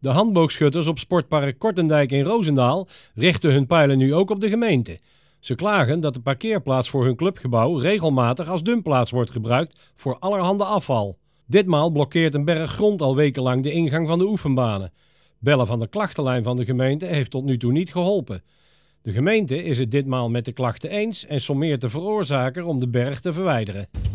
De handboogschutters op sportpark Kortendijk in Roosendaal richten hun pijlen nu ook op de gemeente. Ze klagen dat de parkeerplaats voor hun clubgebouw regelmatig als dumpplaats wordt gebruikt voor allerhande afval. Ditmaal blokkeert een berg grond al wekenlang de ingang van de oefenbanen. Bellen van de klachtenlijn van de gemeente heeft tot nu toe niet geholpen. De gemeente is het ditmaal met de klachten eens en sommeert de veroorzaker om de berg te verwijderen.